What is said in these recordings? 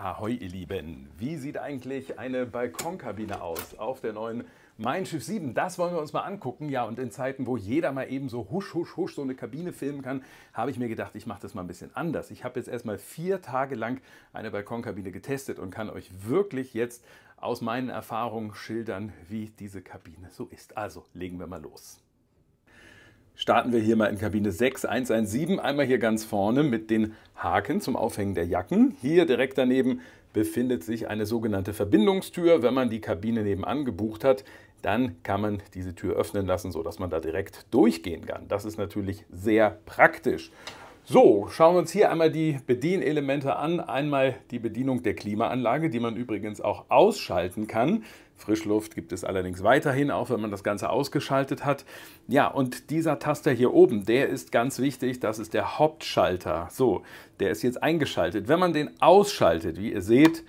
Ahoi ihr Lieben, wie sieht eigentlich eine Balkonkabine aus auf der neuen Mein Schiff 7? Das wollen wir uns mal angucken. Ja, und in Zeiten, wo jeder mal eben so husch, husch, husch so eine Kabine filmen kann, habe ich mir gedacht, ich mache das mal ein bisschen anders. Ich habe jetzt erstmal vier Tage lang eine Balkonkabine getestet und kann euch wirklich jetzt aus meinen Erfahrungen schildern, wie diese Kabine so ist. Also legen wir mal los starten wir hier mal in Kabine 6117, einmal hier ganz vorne mit den Haken zum Aufhängen der Jacken. Hier direkt daneben befindet sich eine sogenannte Verbindungstür. Wenn man die Kabine nebenan gebucht hat, dann kann man diese Tür öffnen lassen, sodass man da direkt durchgehen kann. Das ist natürlich sehr praktisch. So, schauen wir uns hier einmal die Bedienelemente an. Einmal die Bedienung der Klimaanlage, die man übrigens auch ausschalten kann. Frischluft gibt es allerdings weiterhin, auch wenn man das Ganze ausgeschaltet hat. Ja, und dieser Taster hier oben, der ist ganz wichtig, das ist der Hauptschalter. So, der ist jetzt eingeschaltet. Wenn man den ausschaltet, wie ihr seht,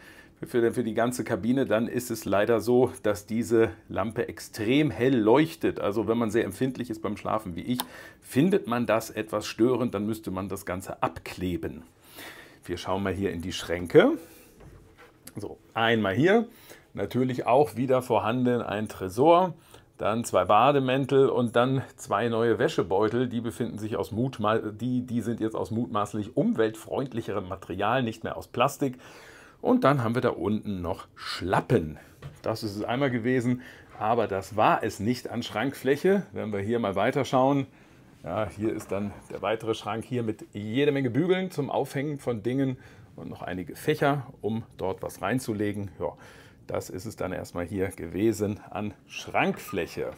für, für die ganze Kabine, dann ist es leider so, dass diese Lampe extrem hell leuchtet. Also wenn man sehr empfindlich ist beim Schlafen wie ich, findet man das etwas störend, dann müsste man das Ganze abkleben. Wir schauen mal hier in die Schränke. So, einmal hier, Natürlich auch wieder vorhanden ein Tresor, dann zwei Bademäntel und dann zwei neue Wäschebeutel. Die befinden sich aus Mutma die, die sind jetzt aus mutmaßlich umweltfreundlicherem Material, nicht mehr aus Plastik. Und dann haben wir da unten noch Schlappen. Das ist es einmal gewesen, aber das war es nicht an Schrankfläche. Wenn wir hier mal weiterschauen, ja, hier ist dann der weitere Schrank hier mit jede Menge Bügeln zum Aufhängen von Dingen und noch einige Fächer, um dort was reinzulegen. Ja. Das ist es dann erstmal hier gewesen an Schrankfläche.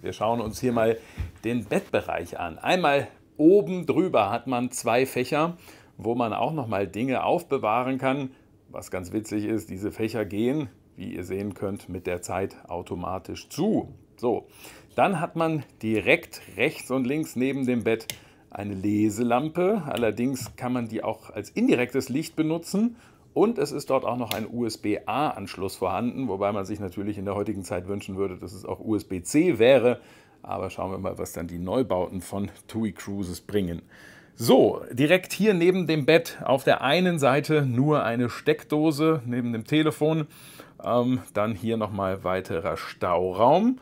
Wir schauen uns hier mal den Bettbereich an. Einmal oben drüber hat man zwei Fächer, wo man auch nochmal Dinge aufbewahren kann. Was ganz witzig ist, diese Fächer gehen, wie ihr sehen könnt, mit der Zeit automatisch zu. So, dann hat man direkt rechts und links neben dem Bett eine Leselampe. Allerdings kann man die auch als indirektes Licht benutzen und es ist dort auch noch ein USB-A-Anschluss vorhanden, wobei man sich natürlich in der heutigen Zeit wünschen würde, dass es auch USB-C wäre. Aber schauen wir mal, was dann die Neubauten von TUI Cruises bringen. So, direkt hier neben dem Bett auf der einen Seite nur eine Steckdose neben dem Telefon. Ähm, dann hier nochmal weiterer Stauraum.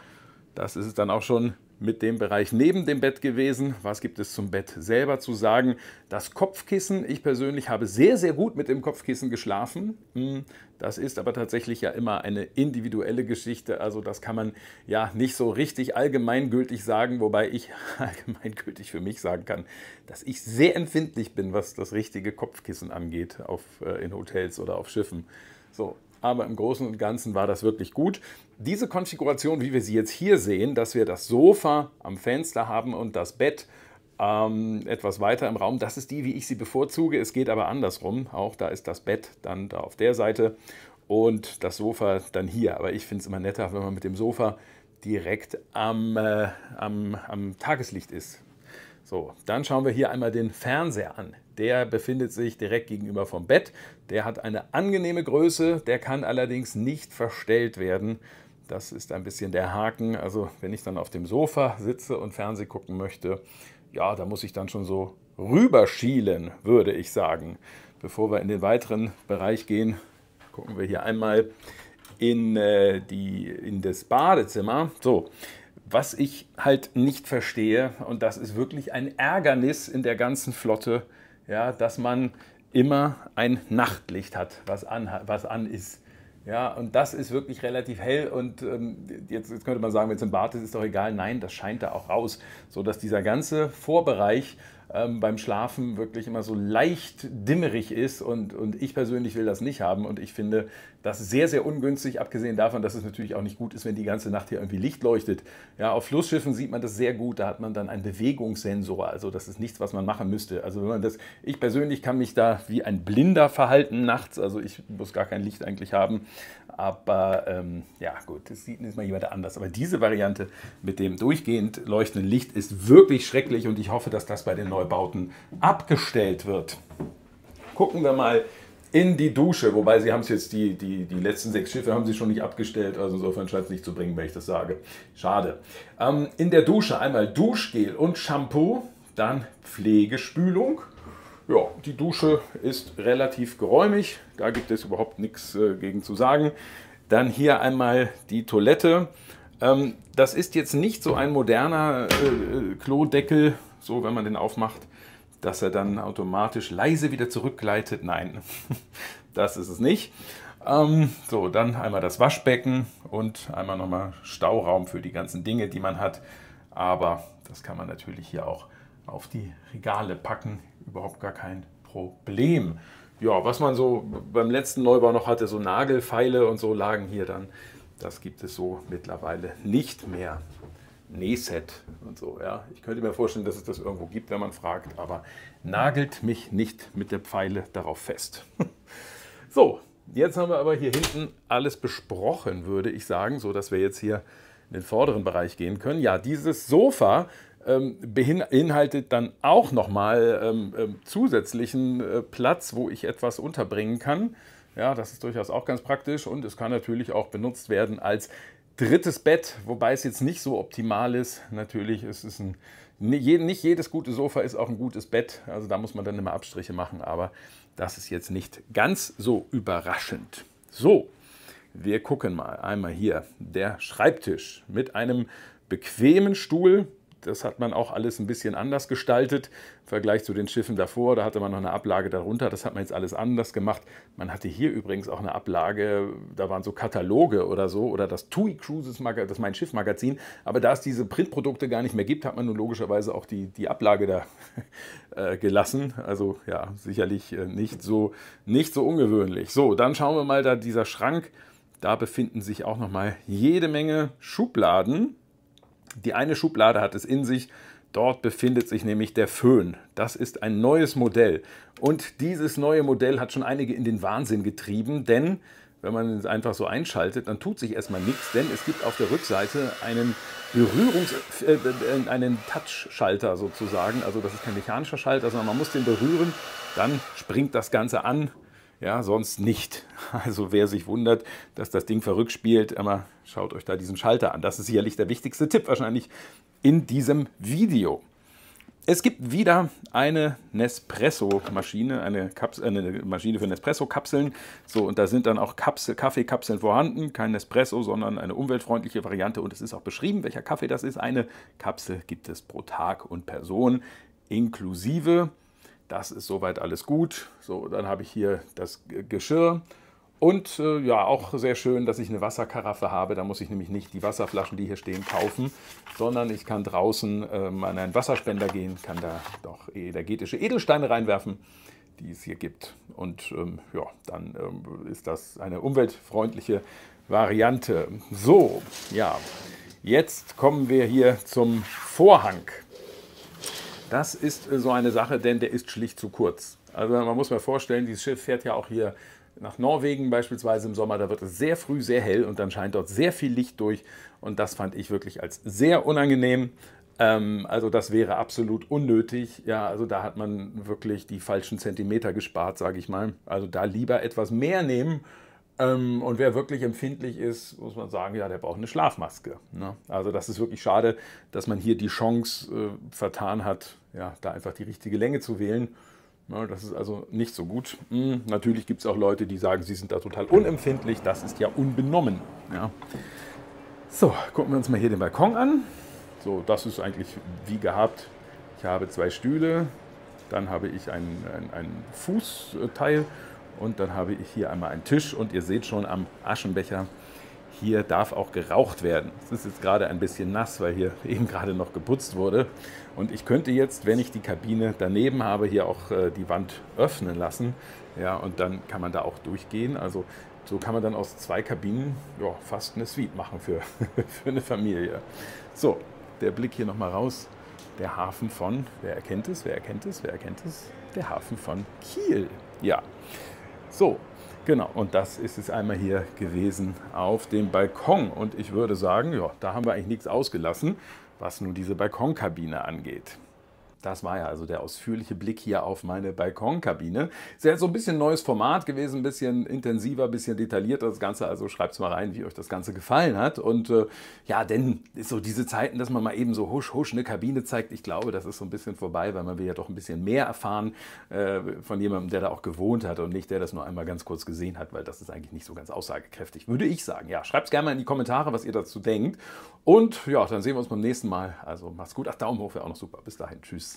Das ist es dann auch schon mit dem Bereich neben dem Bett gewesen. Was gibt es zum Bett selber zu sagen? Das Kopfkissen. Ich persönlich habe sehr, sehr gut mit dem Kopfkissen geschlafen. Hm, das ist aber tatsächlich ja immer eine individuelle Geschichte. Also das kann man ja nicht so richtig allgemeingültig sagen, wobei ich allgemeingültig für mich sagen kann, dass ich sehr empfindlich bin, was das richtige Kopfkissen angeht auf, äh, in Hotels oder auf Schiffen. So, aber im Großen und Ganzen war das wirklich gut. Diese Konfiguration, wie wir sie jetzt hier sehen, dass wir das Sofa am Fenster haben und das Bett ähm, etwas weiter im Raum, das ist die, wie ich sie bevorzuge. Es geht aber andersrum. Auch da ist das Bett dann da auf der Seite und das Sofa dann hier. Aber ich finde es immer netter, wenn man mit dem Sofa direkt am, äh, am, am Tageslicht ist. So, dann schauen wir hier einmal den Fernseher an. Der befindet sich direkt gegenüber vom Bett. Der hat eine angenehme Größe, der kann allerdings nicht verstellt werden. Das ist ein bisschen der Haken. Also wenn ich dann auf dem Sofa sitze und Fernseh gucken möchte, ja, da muss ich dann schon so rüberschielen, würde ich sagen. Bevor wir in den weiteren Bereich gehen, gucken wir hier einmal in, äh, die, in das Badezimmer. So, was ich halt nicht verstehe, und das ist wirklich ein Ärgernis in der ganzen Flotte, ja, dass man immer ein Nachtlicht hat, was an, was an ist. Ja, und das ist wirklich relativ hell und ähm, jetzt, jetzt, könnte man sagen, wenn es im Bad ist, ist doch egal. Nein, das scheint da auch raus, sodass dieser ganze Vorbereich ähm, beim Schlafen wirklich immer so leicht dimmerig ist und, und ich persönlich will das nicht haben und ich finde das sehr, sehr ungünstig, abgesehen davon, dass es natürlich auch nicht gut ist, wenn die ganze Nacht hier irgendwie Licht leuchtet. Ja, auf Flussschiffen sieht man das sehr gut, da hat man dann einen Bewegungssensor, also das ist nichts, was man machen müsste. Also wenn man das, ich persönlich kann mich da wie ein Blinder verhalten nachts, also ich muss gar kein Licht eigentlich haben, aber ähm, ja, gut, das sieht jetzt mal jemand anders. Aber diese Variante mit dem durchgehend leuchtenden Licht ist wirklich schrecklich und ich hoffe, dass das bei den Neubauten abgestellt wird. Gucken wir mal in die Dusche, wobei sie haben es jetzt, die, die, die letzten sechs Schiffe haben sie schon nicht abgestellt, also insofern scheint es nicht zu bringen, wenn ich das sage. Schade. Ähm, in der Dusche einmal Duschgel und Shampoo, dann Pflegespülung ja, die Dusche ist relativ geräumig, da gibt es überhaupt nichts äh, gegen zu sagen. Dann hier einmal die Toilette. Ähm, das ist jetzt nicht so ein moderner äh, Klodeckel, so wenn man den aufmacht, dass er dann automatisch leise wieder zurückgleitet. Nein, das ist es nicht. Ähm, so, dann einmal das Waschbecken und einmal nochmal Stauraum für die ganzen Dinge, die man hat. Aber das kann man natürlich hier auch auf die Regale packen. Überhaupt gar kein Problem. Ja, was man so beim letzten Neubau noch hatte, so Nagelfeile und so lagen hier dann. Das gibt es so mittlerweile nicht mehr. Nähset und so, ja. Ich könnte mir vorstellen, dass es das irgendwo gibt, wenn man fragt, aber nagelt mich nicht mit der Pfeile darauf fest. so, jetzt haben wir aber hier hinten alles besprochen, würde ich sagen, so dass wir jetzt hier in den vorderen Bereich gehen können. Ja, dieses Sofa, ähm, beinhaltet dann auch nochmal ähm, ähm zusätzlichen äh, Platz, wo ich etwas unterbringen kann. Ja, das ist durchaus auch ganz praktisch und es kann natürlich auch benutzt werden als drittes Bett, wobei es jetzt nicht so optimal ist. Natürlich ist es ein ne, nicht jedes gute Sofa ist auch ein gutes Bett, also da muss man dann immer Abstriche machen, aber das ist jetzt nicht ganz so überraschend. So, wir gucken mal einmal hier. Der Schreibtisch mit einem bequemen Stuhl, das hat man auch alles ein bisschen anders gestaltet im Vergleich zu den Schiffen davor. Da hatte man noch eine Ablage darunter. Das hat man jetzt alles anders gemacht. Man hatte hier übrigens auch eine Ablage. Da waren so Kataloge oder so oder das TUI Cruises, Magazin, das Mein Schiff Magazin. Aber da es diese Printprodukte gar nicht mehr gibt, hat man nun logischerweise auch die, die Ablage da äh, gelassen. Also ja, sicherlich äh, nicht so, nicht so ungewöhnlich. So, dann schauen wir mal da dieser Schrank. Da befinden sich auch noch mal jede Menge Schubladen. Die eine Schublade hat es in sich. Dort befindet sich nämlich der Föhn. Das ist ein neues Modell. Und dieses neue Modell hat schon einige in den Wahnsinn getrieben, denn wenn man es einfach so einschaltet, dann tut sich erstmal nichts, denn es gibt auf der Rückseite einen Berührungs äh, einen Touch-Schalter sozusagen. Also das ist kein mechanischer Schalter, sondern man muss den berühren, dann springt das Ganze an ja, sonst nicht. Also wer sich wundert, dass das Ding verrückt spielt, aber schaut euch da diesen Schalter an. Das ist sicherlich der wichtigste Tipp wahrscheinlich in diesem Video. Es gibt wieder eine Nespresso-Maschine, eine, eine, Maschine für Nespresso-Kapseln. So, und da sind dann auch Kapsel, Kaffeekapseln vorhanden. Kein Nespresso, sondern eine umweltfreundliche Variante. Und es ist auch beschrieben, welcher Kaffee das ist. Eine Kapsel gibt es pro Tag und Person inklusive. Das ist soweit alles gut. So, dann habe ich hier das Geschirr. Und äh, ja, auch sehr schön, dass ich eine Wasserkaraffe habe. Da muss ich nämlich nicht die Wasserflaschen, die hier stehen, kaufen, sondern ich kann draußen ähm, an einen Wasserspender gehen, kann da doch energetische Edelsteine reinwerfen, die es hier gibt. Und ähm, ja, dann ähm, ist das eine umweltfreundliche Variante. So, ja, jetzt kommen wir hier zum Vorhang. Das ist äh, so eine Sache, denn der ist schlicht zu kurz. Also man muss mir vorstellen, dieses Schiff fährt ja auch hier nach Norwegen beispielsweise im Sommer, da wird es sehr früh sehr hell und dann scheint dort sehr viel Licht durch und das fand ich wirklich als sehr unangenehm. Ähm, also das wäre absolut unnötig. Ja, also da hat man wirklich die falschen Zentimeter gespart, sage ich mal. Also da lieber etwas mehr nehmen ähm, und wer wirklich empfindlich ist, muss man sagen, ja, der braucht eine Schlafmaske. Ne? Also das ist wirklich schade, dass man hier die Chance äh, vertan hat, ja, da einfach die richtige Länge zu wählen. Ja, ne, das ist also nicht so gut. Hm, natürlich gibt es auch Leute, die sagen, sie sind da total unempfindlich. Das ist ja unbenommen. Ja. So, gucken wir uns mal hier den Balkon an. So, das ist eigentlich wie gehabt. Ich habe zwei Stühle, dann habe ich ein, ein, ein Fußteil und dann habe ich hier einmal einen Tisch und ihr seht schon am Aschenbecher, hier darf auch geraucht werden. Es ist jetzt gerade ein bisschen nass, weil hier eben gerade noch geputzt wurde. Und ich könnte jetzt, wenn ich die Kabine daneben habe, hier auch äh, die Wand öffnen lassen. Ja, und dann kann man da auch durchgehen. Also so kann man dann aus zwei Kabinen ja, fast eine Suite machen für, für eine Familie. So, der Blick hier nochmal raus. Der Hafen von, wer erkennt es, wer erkennt es, wer erkennt es? Der Hafen von Kiel. Ja. So, genau. Und das ist es einmal hier gewesen auf dem Balkon. Und ich würde sagen, ja, da haben wir eigentlich nichts ausgelassen, was nun diese Balkonkabine angeht. Das war ja also der ausführliche Blick hier auf meine Balkonkabine. Ist ja jetzt so ein bisschen neues Format gewesen, ein bisschen intensiver, ein bisschen detaillierter das Ganze. Also schreibt es mal rein, wie euch das Ganze gefallen hat. Und äh, ja, denn so diese Zeiten, dass man mal eben so husch, husch eine Kabine zeigt, ich glaube, das ist so ein bisschen vorbei, weil man will ja doch ein bisschen mehr erfahren äh, von jemandem, der da auch gewohnt hat und nicht der das nur einmal ganz kurz gesehen hat, weil das ist eigentlich nicht so ganz aussagekräftig, würde ich sagen. Ja, schreibt es gerne mal in die Kommentare, was ihr dazu denkt. Und ja, dann sehen wir uns beim nächsten Mal. Also macht's gut. Ach, Daumen hoch wäre auch noch super. Bis dahin. Tschüss.